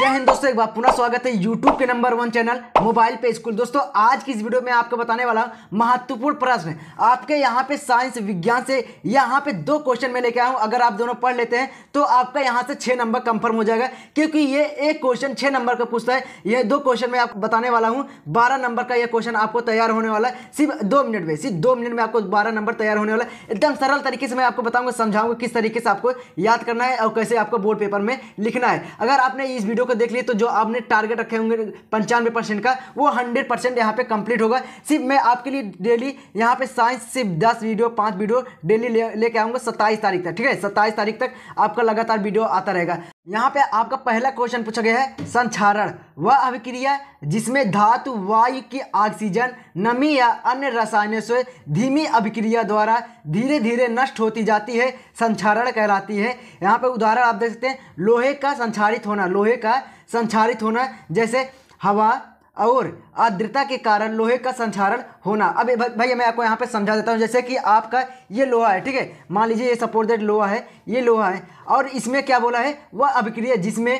जय हिंद दोस्तों एक बार पुनः स्वागत है यूट्यूब के नंबर वन चैनल मोबाइल पे स्कूल दोस्तों आज की इस वीडियो में आपको बताने वाला महत्वपूर्ण प्रश्न आपके यहाँ पे साइंस विज्ञान से यहाँ पे दो क्वेश्चन में लेके आया हूँ अगर आप दोनों पढ़ लेते हैं तो आपका यहाँ से छः नंबर कंफर्म हो जाएगा क्योंकि ये एक क्वेश्चन छः नंबर का पूछता है ये दो क्वेश्चन में आपको बताने वाला हूँ बारह नंबर का यह क्वेश्चन आपको तैयार होने वाला है सिर्फ दो मिनट में सिर्फ दो मिनट में आपको बारह नंबर तैयार होने वाला है एकदम सरल तरीके से मैं आपको बताऊँगा समझाऊंगा किस तरीके से आपको याद करना है और कैसे आपको बोर्ड पेपर में लिखना है अगर आपने इस वीडियो वीडियो को देख लिए तो जो आपने टारगेट रखे होंगे पंचानवे परसेंट का वो हंड्रेड परसेंट यहाँ पर कंप्लीट होगा सिर्फ मैं आपके लिए डेली यहाँ पे साइंस सिर्फ दस वीडियो पांच वीडियो डेली लेके ले आऊँगा सत्ताईस तारीख तक ठीक है सत्ताईस तारीख तक आपका लगातार वीडियो आता रहेगा यहाँ पे आपका पहला क्वेश्चन पूछा गया है संक्षारण वह अभिक्रिया जिसमें धातु वायु की ऑक्सीजन नमी या अन्य रसायनों से धीमी अभिक्रिया द्वारा धीरे धीरे नष्ट होती जाती है संक्षारण कहलाती है यहाँ पे उदाहरण आप देख सकते हैं लोहे का संक्षारित होना लोहे का संक्षारित होना जैसे हवा और आर्द्रता के कारण लोहे का संचारण होना अब भाई मैं आपको यहाँ पे समझा देता हूँ जैसे कि आपका ये लोहा है ठीक है मान लीजिए ये सपोर्टेड लोहा है ये लोहा है और इसमें क्या बोला है वह अभिक्रिया जिसमें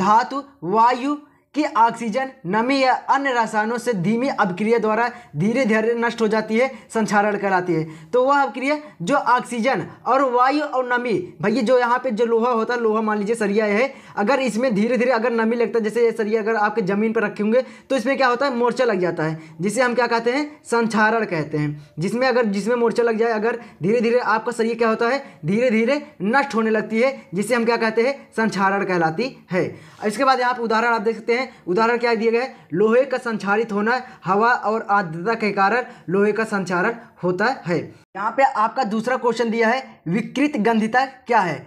धातु वायु कि ऑक्सीजन नमी या अन्य रसायनों से धीमी अभिक्रिया द्वारा धीरे धीरे नष्ट हो जाती है संचारण कराती है तो वह अभिक्रिया जो ऑक्सीजन और वायु और नमी भैया जो यहाँ पे जो लोहा होता है लोहा मान लीजिए सरिया है अगर इसमें धीरे धीरे अगर नमी लगता है जैसे ये सरिया अगर आपके ज़मीन पर रखे होंगे तो इसमें क्या होता है मोर्चा लग जाता है जिसे हम क्या कहते हैं संचारण कहते हैं जिसमें अगर जिसमें मोर्चा लग जाए अगर धीरे धीरे आपका सरिया क्या होता है धीरे धीरे नष्ट होने लगती है जिसे हम क्या कहते हैं संचारण कहलाती है इसके बाद यहाँ पर उदाहरण आप देख सकते हैं उदाहरण क्या दिए गए लोहे का संचारित होना हवा और आर्द्रता के कारण लोहे का संचारण होता है यहाँ पे आपका दूसरा क्वेश्चन दिया है विकृत गंधिता क्या है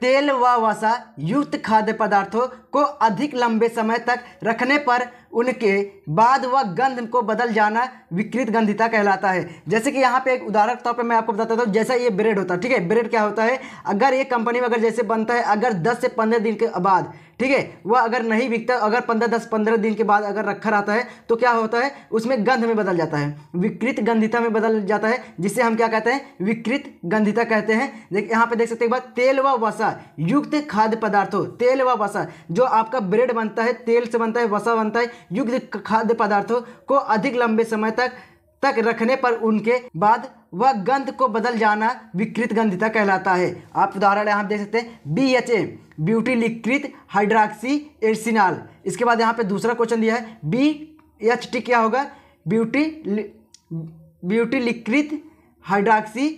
तेल व वा वसा युक्त खाद्य पदार्थों को अधिक लंबे समय तक रखने पर उनके बाद व गंध को बदल जाना विकृत गंधिता कहलाता है जैसे कि यहाँ पे एक उदाहरण तौर पे मैं आपको बताता हूँ जैसा ये ब्रेड होता है ठीक है ब्रेड क्या होता है अगर ये कंपनी में अगर जैसे बनता है अगर 10 से 15 दिन के बाद ठीक है वह अगर नहीं बिकता अगर पंद्रह दस पंद्रह दिन के बाद अगर रखा रहता है तो क्या होता है उसमें गंध में बदल जाता है विकृत गंधिता में बदल जाता है जिसे हम क्या कहते हैं विकृत गंधिता कहते हैं देखिए यहाँ पे देख सकते हैं तेल व वसा युक्त खाद्य पदार्थों तेल व वसा जो आपका ब्रेड बनता है तेल से बनता है वसा बनता है युक्त खाद्य पदार्थों को अधिक लंबे समय तक तक रखने पर उनके बाद वह गंध को बदल जाना विकृत गंधिता कहलाता है आप उदाहरण यहाँ देख सकते हैं B H A butylated hydroxy एसिनाल इसके बाद यहाँ पे दूसरा क्वेश्चन दिया है बी एच टी क्या होगा ब्यूटी ब्यूटीलिक्रित हाइड्राक्सी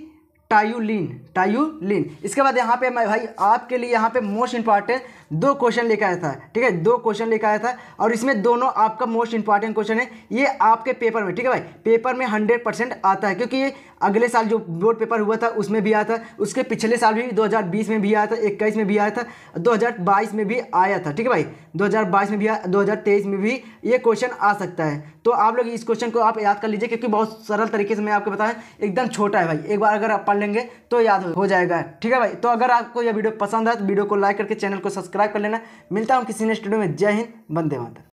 टायुलिन टायुलिन इसके बाद यहाँ पे मैं भाई आपके लिए यहाँ पे मोस्ट इंपॉर्टेंट दो क्वेश्चन लेकर आया था ठीक है दो क्वेश्चन लेकर आया था और इसमें दोनों आपका मोस्ट इंपॉर्टेंट क्वेश्चन है ये आपके पेपर में ठीक है भाई पेपर में हंड्रेड परसेंट आता है क्योंकि ये अगले साल जो बोर्ड पेपर हुआ था उसमें भी आया था उसके पिछले साल भी 2020 में भी आया था इक्कीस में भी आया था बाईस में भी आया था ठीक है भाई बाईस में भी आया तेईस में भी ये क्वेश्चन आ सकता है तो आप लोग इस क्वेश्चन को आप याद कर लीजिए क्योंकि बहुत सरल तरीके से मैं आपको बताया एकदम छोटा है भाई एक बार अगर आप पढ़ लेंगे तो याद हो जाएगा ठीक है भाई तो अगर आपको यह वीडियो पसंद आए तो वीडियो को लाइक करके चैनल को सब्सक्राइब सब्सक्राइब कर लेना मिलता हूँ किसी ने स्टूडियो में जय हिंद वंदे मातर